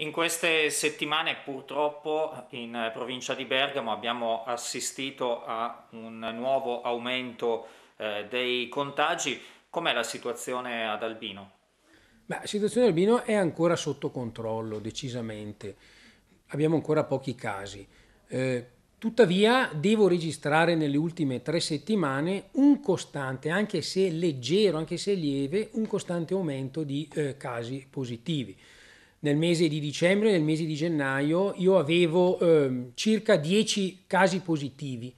In queste settimane purtroppo in eh, provincia di Bergamo abbiamo assistito a un nuovo aumento eh, dei contagi. Com'è la situazione ad Albino? Beh, la situazione ad Albino è ancora sotto controllo, decisamente. Abbiamo ancora pochi casi. Eh, tuttavia devo registrare nelle ultime tre settimane un costante, anche se leggero, anche se lieve, un costante aumento di eh, casi positivi nel mese di dicembre e nel mese di gennaio io avevo ehm, circa 10 casi positivi.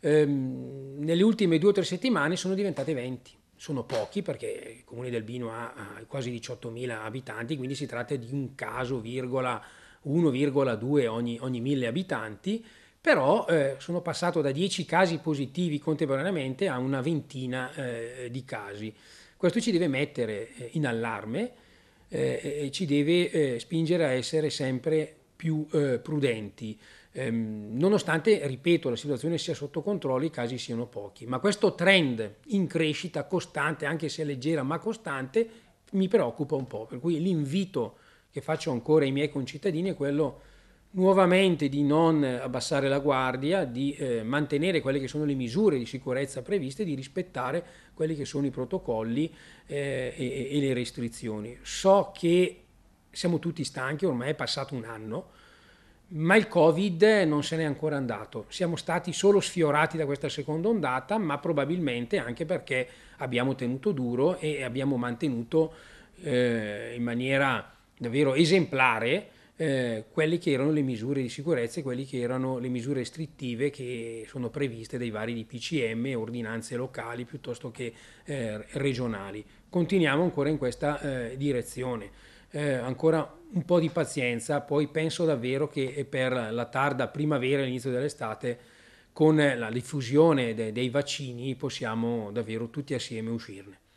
Ehm, nelle ultime due o tre settimane sono diventate 20. Sono pochi perché il comune del Bino ha, quasi 18.000 abitanti, quindi si tratta di un caso, 1,2 ogni, ogni 1000 abitanti, però eh, sono passato da 10 casi positivi contemporaneamente a una ventina eh, di casi. Questo ci deve mettere eh, in allarme eh, ci deve eh, spingere a essere sempre più eh, prudenti. Ehm, nonostante, ripeto, la situazione sia sotto controllo, i casi siano pochi, ma questo trend in crescita costante, anche se leggera ma costante, mi preoccupa un po', per cui l'invito che faccio ancora ai miei concittadini è quello nuovamente di non abbassare la guardia, di eh, mantenere quelle che sono le misure di sicurezza previste, di rispettare quelli che sono i protocolli eh, e, e, le restrizioni. So che siamo tutti stanchi, ormai è passato un anno, ma il Covid non se n'è ancora andato. Siamo stati solo sfiorati da questa seconda ondata, ma probabilmente anche perché abbiamo tenuto duro e abbiamo mantenuto eh, in maniera davvero esemplare eh, quelle che erano le misure di sicurezza e quelle che erano le misure restrittive che sono previste dai vari DPCM, ordinanze locali piuttosto che eh, regionali. Continuiamo ancora in questa eh, direzione. Eh, ancora un po' di pazienza, poi penso davvero che per la tarda primavera, inizio dell'estate, con la diffusione de dei vaccini possiamo davvero tutti assieme uscirne.